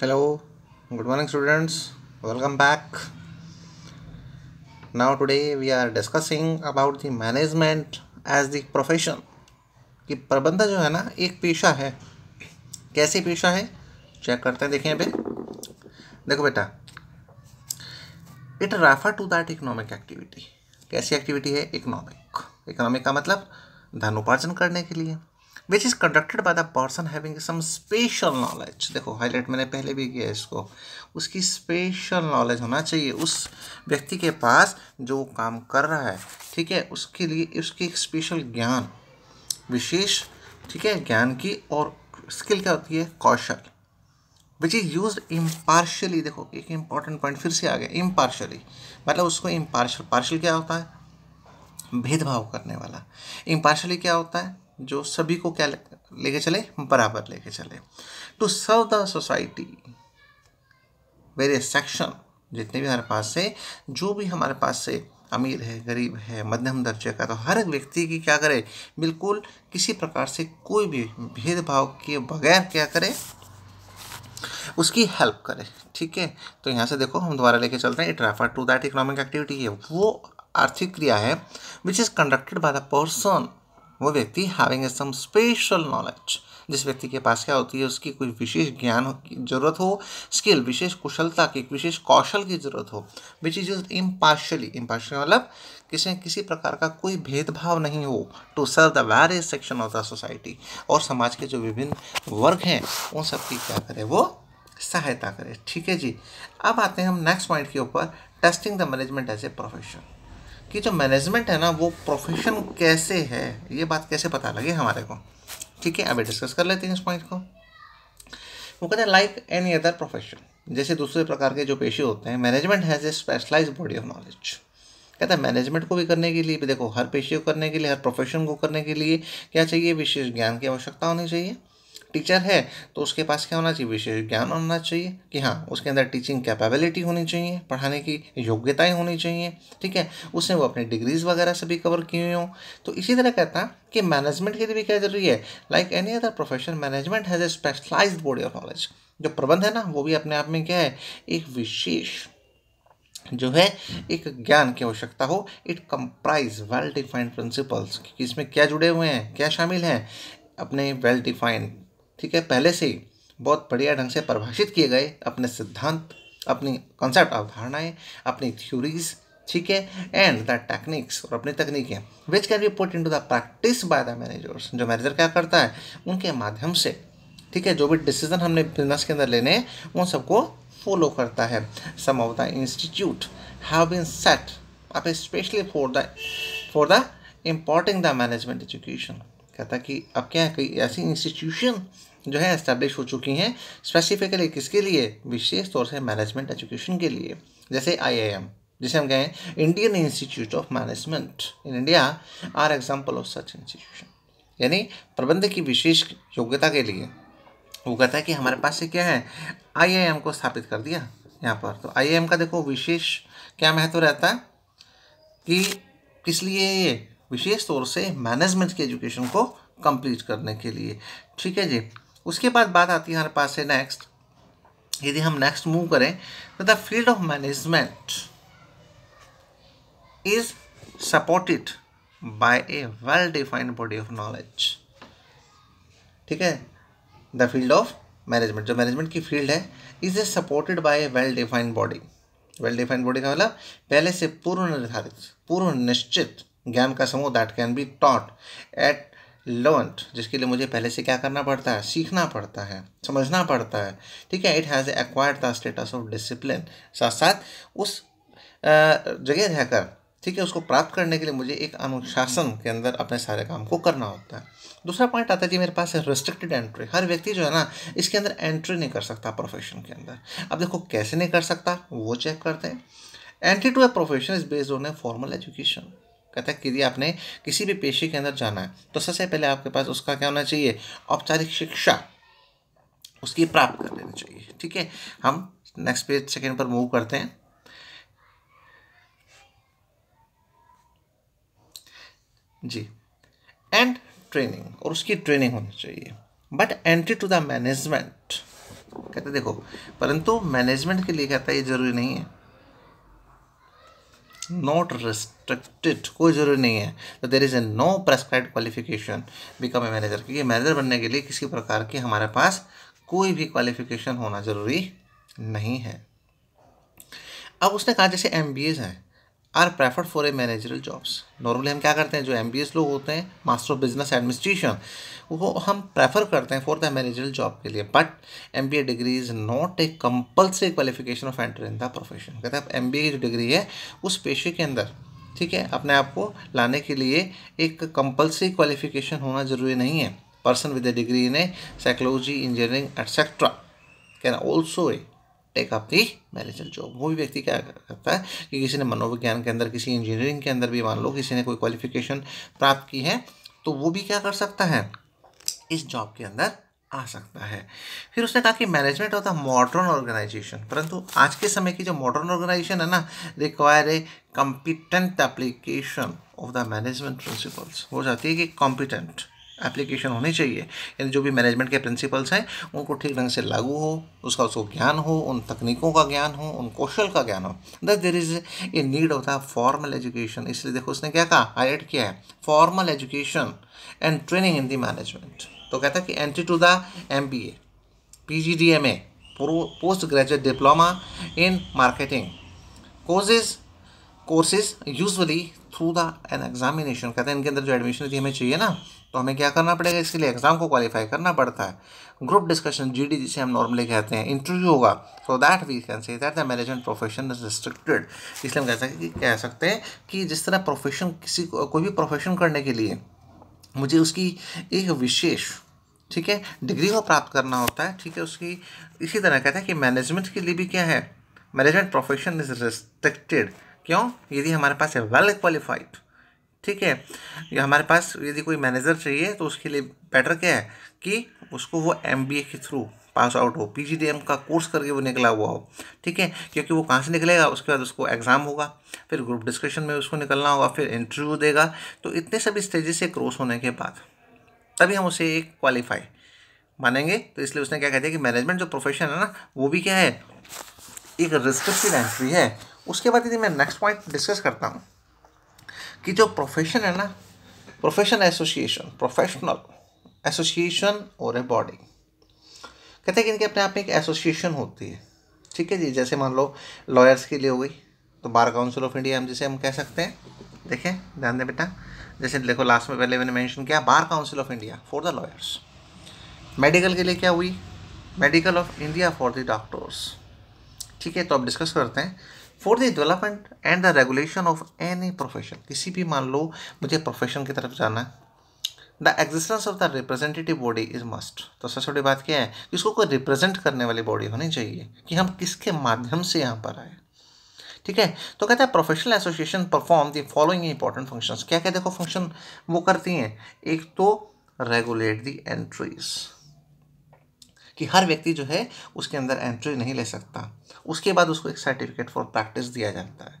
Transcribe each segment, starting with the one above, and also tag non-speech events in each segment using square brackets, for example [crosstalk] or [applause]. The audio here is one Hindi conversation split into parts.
hello good morning students welcome back now today we are discussing about the management as the profession कि प्रबंधक जो है ना एक पेशा है कैसे पेशा है चेक करते हैं देखें अभी देखो बेटा it refer to that economic activity कैसी एक्टिविटी है इकोनॉमिक इकोनॉमिक का मतलब धन उपार्जन करने के लिए which is conducted by the person having some special knowledge देखो हाईलाइट मैंने पहले भी किया इसको उसकी स्पेशल नॉलेज होना चाहिए उस व्यक्ति के पास जो काम कर रहा है ठीक है उसके लिए उसकी एक स्पेशल ज्ञान विशेष ठीक है ज्ञान की और स्किल क्या होती है कौशल विच इज़ यूज इम्पार्शली देखो एक इम्पॉर्टेंट पॉइंट फिर से आ गया इम्पार्शली मतलब उसको इम्पार्शल पार्शल क्या होता है भेदभाव करने वाला इम्पार्शली क्या होता है जो सभी को क्या लेके चले बराबर लेके चले to serve the society various section जितने भी हमारे पास से जो भी हमारे पास से अमीर है गरीब है मध्यम दर्जे का तो हर एक व्यक्ति की क्या करे बिल्कुल किसी प्रकार से कोई भी भेदभाव के बगैर क्या करे उसकी हेल्प करे ठीक है तो यहाँ से देखो हम दोबारा लेके चलते हैं it refer to that economic activity है वो आर्थिक क्रिया है which is conducted by the person वो व्यक्ति having a some special knowledge जिस व्यक्ति के पास क्या होती है उसकी कोई विशेष ज्ञान की जरूरत हो स्किल विशेष कुशलता की विशेष कौशल की जरूरत हो which is use impartially impartially मतलब किसी किसी प्रकार का कोई भेदभाव नहीं हो to serve the various section of the society और समाज के जो विभिन्न वर्ग हैं उन सबकी क्या करें वो सहायता करें ठीक है जी अब आते हैं हम नेक्स्ट पॉइंट के ऊपर testing the management as a profession कि जो मैनेजमेंट है ना वो प्रोफेशन कैसे है ये बात कैसे पता लगे हमारे को ठीक है अभी डिस्कस कर लेते हैं इस पॉइंट को वो कहते हैं लाइक एनी अदर प्रोफेशन जैसे दूसरे प्रकार के जो पेशे होते हैं management has a specialise body of knowledge कहते हैं मैनेजमेंट को भी करने के लिए भी देखो हर पेशे को करने के लिए हर प्रोफेशन को करने के लिए क्या चाहिए विशेष ज्ञान की आवश्यकता होनी चाहिए टीचर है तो उसके पास क्या होना चाहिए विशेष ज्ञान होना चाहिए कि हाँ उसके अंदर टीचिंग कैपेबिलिटी होनी चाहिए पढ़ाने की योग्यताएं होनी चाहिए ठीक है उसने वो अपने डिग्रीज वगैरह से भी कवर की हुई हों तो इसी तरह कहता कि मैनेजमेंट के लिए भी क्या जरूरी है like any other profession management has a specialise body of knowledge जो प्रबंध है ना वो भी अपने आप में क्या है एक विशेष जो है एक ज्ञान की आवश्यकता हो it comprise well defined principles इसमें क्या जुड़े हुए हैं क्या शामिल हैं अपने वेल डिफाइंड ठीक है पहले से ही बहुत बढ़िया ढंग से परिभाषित किए गए अपने सिद्धांत अपनी कॉन्सेप्ट अवधारणाएँ अपनी थ्योरीज ठीक है एंड द टेक्निक्स और अपनी तकनीकें which can be put into the practice by the managers जो मैनेजर क्या करता है उनके माध्यम से ठीक है जो भी डिसीजन हमने बिजनेस के अंदर लेने हैं उन सबको फॉलो करता है some of the institute have been set up specially for the for the importing the management education कहता कि अब क्या कई ऐसी इंस्टीट्यूशन जो है इस्टेब्लिश हो चुकी हैं स्पेसिफिकली किसके लिए विशेष तौर से मैनेजमेंट एजुकेशन के लिए जैसे आईआईएम जिसे हम कहें Indian Institute of Management in India are example of such institution यानी प्रबंध की विशेष योग्यता के लिए वो कहता है कि हमारे पास से क्या है एम को स्थापित कर दिया यहाँ पर तो एम का देखो विशेष क्या महत्व रहता है कि किस लिए ये विशेष तौर से मैनेजमेंट के एजुकेशन को कंप्लीट करने के लिए ठीक है जी उसके बाद बात आती है हमारे पास है नेक्स्ट यदि हम नेक्स्ट मूव करें तो the field of management is supported by a well defined body of knowledge ठीक है द फील्ड ऑफ मैनेजमेंट जो मैनेजमेंट की फील्ड है is a supported by a well defined body well defined body का मतलब पहले से पूर्व निर्धारित पूर्व निश्चित ज्ञान का समूह that can be taught and learned जिसके लिए मुझे पहले से क्या करना पड़ता है सीखना पड़ता है समझना पड़ता है ठीक है it has acquired the status of discipline साथ साथ उस जगह रहकर ठीक है उसको प्राप्त करने के लिए मुझे एक अनुशासन के अंदर अपने सारे काम को करना होता है दूसरा पॉइंट आता है जी मेरे पास है रिस्ट्रिक्टेड एंट्री हर व्यक्ति जो है ना इसके अंदर एंट्री नहीं कर सकता प्रोफेशन के अंदर अब देखो कैसे नहीं कर सकता वो चेक करते हैं entry to a profession is based on a formal education Kathak के लिए आपने किसी भी पेशे के अंदर जाना है तो सबसे पहले आपके पास उसका क्या होना चाहिए औपचारिक शिक्षा उसकी प्राप्त कर लेनी चाहिए ठीक है हम नेक्स्ट पेज सेकेंड पर मूव करते हैं जी एंड ट्रेनिंग और उसकी ट्रेनिंग होनी चाहिए but entry to the management कहते देखो परंतु मैनेजमेंट के लिए कहता है ये जरूरी नहीं है नॉट रेस्ट्रिक्टेड कोई ज़रूरी नहीं है तो there is a no prescribe qualification become a manager क्योंकि मैनेजर बनने के लिए किसी प्रकार की हमारे पास कोई भी क्वालिफिकेशन होना ज़रूरी नहीं है अब उसने कहा जैसे एम हैं are preferred for a managerial jobs normally हम क्या करते हैं जो एम लोग होते हैं मास्टर ऑफ बिजनेस एडमिनिस्ट्रेशन वो हम प्रेफर करते हैं फॉर द मैनेजरल जॉब के लिए but M degree is not a compulsory qualification of enter in the profession कहते हैं एम की जो डिग्री है उस पेशे के अंदर ठीक है अपने आप को लाने के लिए एक कंपल्सरी क्वालिफिकेशन होना ज़रूरी नहीं है person with a degree in a psychology engineering etcetera can also a take up the managerial job वो भी व्यक्ति क्या करता है कि किसी ने मनोविज्ञान के अंदर किसी इंजीनियरिंग के अंदर भी मान लो किसी ने कोई क्वालिफिकेशन प्राप्त की है तो वो भी क्या कर सकता है इस जॉब के अंदर आ सकता है फिर उसने कहा कि management of the modern organisation परंतु आज के समय की जो मॉडर्न ऑर्गेनाइजेशन है ना require a competent application of the management principles हो जाती है कि कॉम्पिटेंट एप्लीकेशन होनी चाहिए यानी जो भी मैनेजमेंट के प्रिंसिपल्स हैं उनको ठीक ढंग से लागू हो उसका उसको ज्ञान हो उन तकनीकों का ज्ञान हो उन कौशल का ज्ञान हो that there is a need of the formal education इसलिए देखो उसने क्या कहा हाईलाइट किया है formal education and training in the management तो कहता है कि entry to the M B A P G D M A post graduate diploma in marketing courses courses usually through the an examination कहते हैं इनके अंदर जो एडमिशन यदि हमें चाहिए ना तो हमें क्या करना पड़ेगा इसके लिए एग्जाम को क्वालिफाई करना पड़ता है ग्रुप डिस्कशन जीडी जिसे हम नॉर्मली कहते हैं इंटरव्यू होगा so that we can say that the management profession is restricted इसलिए हम कह सकते कह सकते हैं कि जिस तरह प्रोफेशन किसी को कोई भी प्रोफेशन करने के लिए मुझे उसकी एक विशेष ठीक है डिग्री को प्राप्त करना होता है ठीक है उसकी इसी तरह कहते हैं कि मैनेजमेंट के लिए भी क्या है मैनेजमेंट प्रोफेशन इज रिस्ट्रिक्टेड क्यों यदि हमारे पास है वेल क्वालिफाइड ठीक है या हमारे पास यदि कोई मैनेजर चाहिए तो उसके लिए बेटर क्या है कि उसको वो एम के थ्रू पास आउट हो पी का कोर्स करके वो निकला हुआ हो ठीक है क्योंकि वो कहाँ से निकलेगा उसके बाद उसको एग्ज़ाम होगा फिर ग्रुप डिस्कशन में उसको निकलना होगा फिर इंटरव्यू देगा तो इतने सभी स्टेजेस से क्रॉस होने के बाद तभी हम उसे एक क्वालिफाई मानेंगे तो इसलिए उसने क्या कह दिया कि मैनेजमेंट जो प्रोफेशन है ना वो भी क्या है एक रिस्ट्रिक्टिव एंट्री है उसके बाद यदि मैं नेक्स्ट पॉइंट डिस्कस करता हूँ कि जो प्रोफेशन है ना प्रोफेशन एसोसिएशन प्रोफेशनल एसोसिएशन और ए बॉडी कहते हैं कि इनके अपने आप में एक एसोसिएशन होती है ठीक है जी जैसे मान लो लॉयर्स के लिए हो गई तो बार काउंसिल ऑफ इंडिया हम जिसे हम कह सकते हैं देखें ध्यान दें बेटा जैसे देखो लास्ट में पहले मैंने मेंशन किया bar council of India for the lawyers medical के लिए क्या हुई medical of India for the doctors ठीक है तो अब डिस्कस करते हैं for the development and the regulation of any profession किसी भी मान लो मुझे प्रोफेशन की तरफ जाना है the existence of the representative body is must तो सबसे बड़ी बात क्या है कि इसको कोई रिप्रेजेंट करने वाली बॉडी होनी चाहिए कि हम किसके माध्यम से यहाँ पर आए ठीक है तो कहते हैं professional association perform the following important functions क्या क्या देखो फंक्शन वो करती हैं एक तो रेगुलेट दी एंट्रीज कि हर व्यक्ति जो है उसके अंदर एंट्री नहीं ले सकता उसके बाद उसको एक सर्टिफिकेट फॉर प्रैक्टिस दिया जाता है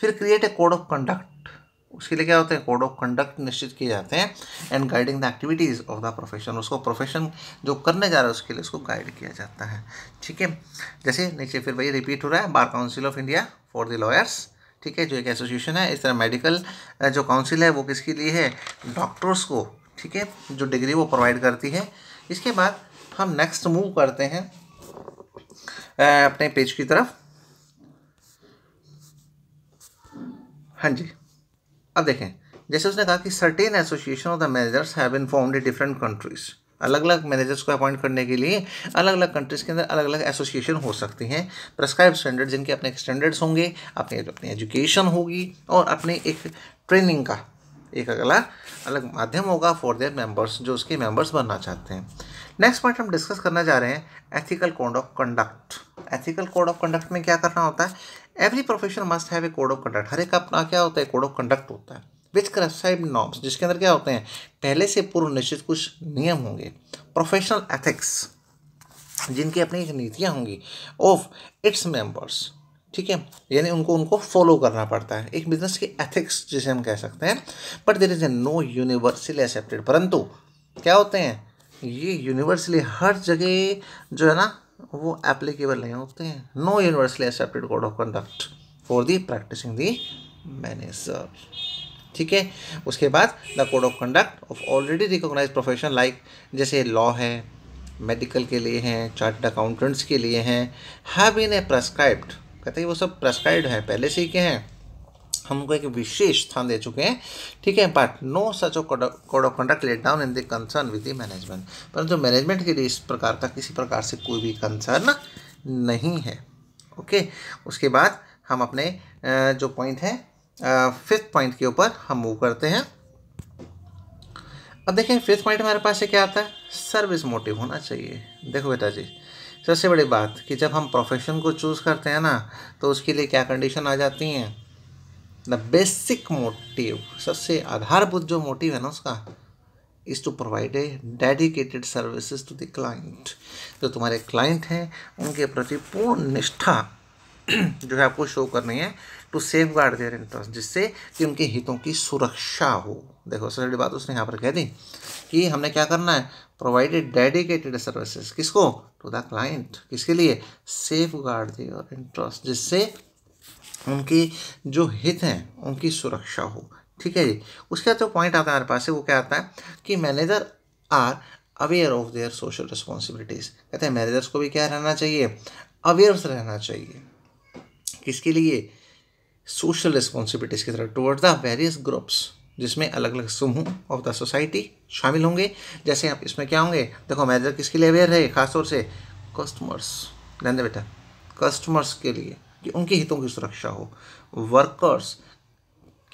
फिर create a code of conduct उसके लिए क्या होते हैं कोड ऑफ कंडक्ट निश्चित किए जाते हैं and guiding the activities of the profession उसको प्रोफेशन जो करने जा रहा है उसके लिए उसको गाइड किया जाता है ठीक है जैसे नीचे फिर वही रिपीट हो रहा है bar council of India for the lawyers ठीक है जो एक एसोसिएशन है इस तरह मेडिकल जो काउंसिल है वो किसके लिए है डॉक्टर्स को ठीक है जो डिग्री वो प्रोवाइड करती है इसके बाद हम नेक्स्ट मूव करते हैं अपने पेज की तरफ हाँ जी अब देखें जैसे उसने कहा कि certain association of the managers have been formed in different अलग अलग मैनेजर्स को अपॉइंट करने के लिए अलग अलग कंट्रीज़ के अंदर अलग अलग एसोसिएशन हो सकती हैं प्रस्क्राइब स्टैंडर्ड जिनके अपने स्टैंडर्ड्स होंगे अपने अपनी एजुकेशन होगी और अपने एक ट्रेनिंग का एक अगला अलग माध्यम होगा फॉर देयर मेंबर्स जो उसके मेंबर्स बनना चाहते हैं नेक्स्ट पॉइंट हम डिस्कस करना जा रहे हैं ethical code of conduct ethical code of conduct में क्या करना होता है every profession must have a code of conduct हर एक अपना क्या होता है कोड ऑफ कंडक्ट होता है विच करस्क्राइब नॉर्म्स जिसके अंदर क्या होते हैं पहले से पूर्व निश्चित कुछ नियम होंगे प्रोफेशनल एथिक्स जिनकी अपनी एक नीतियाँ होंगी ऑफ इट्स मेंबर्स ठीक है यानी उनको उनको फॉलो करना पड़ता है एक बिजनेस की एथिक्स जिसे हम कह सकते हैं but there is a no universally accepted परंतु क्या होते हैं ये यूनिवर्सली हर जगह जो है ना वो एप्लीकेबल नहीं होते हैं no universally accepted code of conduct for the practising the manager ठीक है उसके बाद the code of conduct of already recognise profession like जैसे लॉ है मेडिकल के लिए हैं चार्ट अकाउंटेंट्स के लिए हैं हैव बीन ए प्रेस्क्राइब्ड कहते हैं वो सब प्रेस्क्राइब्ड है पहले से ही के हैं हमको एक विशेष स्थान दे चुके हैं ठीक है but no such o code of conduct let down in the concern with the management परंतु मैनेजमेंट के लिए इस प्रकार का किसी प्रकार से कोई भी कंसर्न नहीं है ओके उसके बाद हम अपने जो पॉइंट है फिफ्थ पॉइंट के ऊपर हम मूव करते हैं अब देखें फिफ्थ पॉइंट हमारे पास से क्या आता है सर्विस मोटिव होना चाहिए देखो बेटा जी सबसे बड़ी बात कि जब हम प्रोफेशन को चूज़ करते हैं ना तो उसके लिए क्या कंडीशन आ जाती हैं द बेसिक मोटिव सबसे आधारभूत जो मोटिव है ना उसका is to provide a dedicated services to the client जो तुम्हारे क्लाइंट हैं उनके प्रति पूर्ण निष्ठा [clears throat] जो है आपको शो करनी है to safeguard their interest जिससे कि उनके हितों की सुरक्षा हो देखो सरल बात उसने यहाँ पर कह दी कि हमने क्या करना है प्रोवाइडेड डेडिकेटेड सर्विसेज किसको टू द क्लाइंट किसके लिए सेफ गार्ड देयर इंटरेस्ट जिससे उनकी जो हित हैं उनकी सुरक्षा हो ठीक है जी उसका जो तो पॉइंट आता है हमारे पास से वो क्या आता है कि manager are aware of their social responsibilities कहते हैं मैनेजर्स को भी क्या रहना चाहिए अवेयर्स रहना चाहिए किसके लिए सोशल रिस्पॉन्सिबिलिटीज़ की तरफ टुवर्ड द वेरियस ग्रुप्स जिसमें अलग अलग समूह ऑफ द सोसाइटी शामिल होंगे जैसे आप इसमें क्या होंगे देखो मैनेजर किसके लिए अवेयर है खासतौर से कस्टमर्स ध्यान दे बेटा कस्टमर्स के लिए कि उनके हितों की सुरक्षा हो वर्कर्स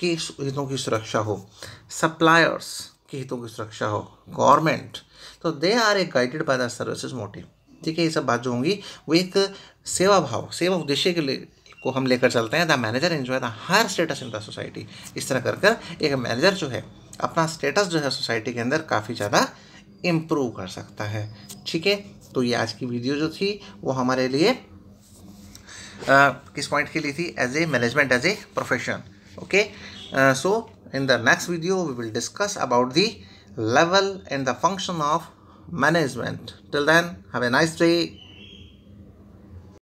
के हितों की सुरक्षा हो सप्लायर्स के हितों की सुरक्षा हो गवर्नमेंट तो they are a guided by the services motive ठीक है ये सब बात जो होंगी वो एक सेवा भाव सेवा उद्देश्य के लिए को हम लेकर चलते हैं the manager enjoy the higher status in the society इस तरह करके कर एक मैनेजर जो है अपना स्टेटस जो है सोसाइटी के अंदर काफ़ी ज़्यादा इम्प्रूव कर सकता है ठीक है तो ये आज की वीडियो जो थी वो हमारे लिए किस पॉइंट point? ली थी as a management, as a profession. okay so in the next video we will discuss about the level and the function of management till then have a nice day